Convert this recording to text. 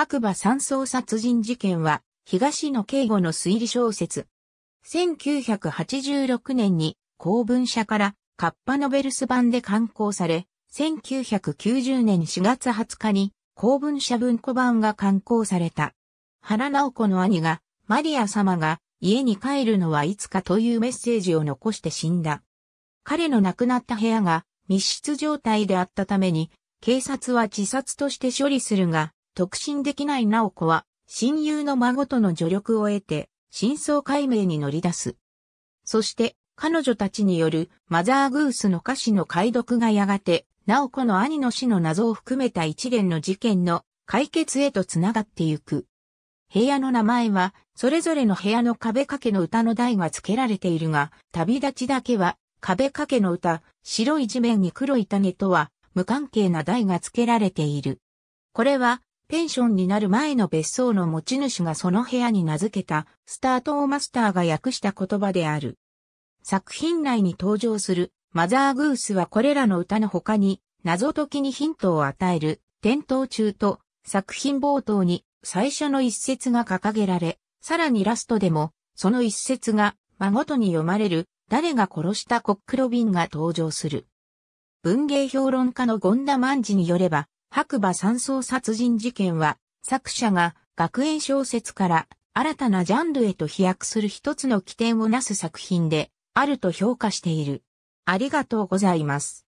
白馬山荘殺人事件は、東野圭吾の推理小説。1986年に公文社からカッパノベルス版で刊行され、1990年4月20日に公文社文庫版が刊行された。原直子の兄が、マリア様が家に帰るのはいつかというメッセージを残して死んだ。彼の亡くなった部屋が密室状態であったために、警察は自殺として処理するが、特進できない直子は、親友の孫との助力を得て、真相解明に乗り出す。そして、彼女たちによるマザーグースの歌詞の解読がやがて、直子の兄の死の謎を含めた一連の事件の解決へと繋がってゆく。部屋の名前は、それぞれの部屋の壁掛けの歌の台が付けられているが、旅立ちだけは、壁掛けの歌、白い地面に黒い種とは、無関係な台が付けられている。これは、ペンションになる前の別荘の持ち主がその部屋に名付けた、スタート・オーマスターが訳した言葉である。作品内に登場する、マザー・グースはこれらの歌の他に、謎解きにヒントを与える、点灯中と、作品冒頭に、最初の一節が掲げられ、さらにラストでも、その一節が、孫とに読まれる、誰が殺したコックロビンが登場する。文芸評論家のゴダ・マ万ジによれば、白馬山荘殺人事件は、作者が学園小説から新たなジャンルへと飛躍する一つの起点をなす作品であると評価している。ありがとうございます。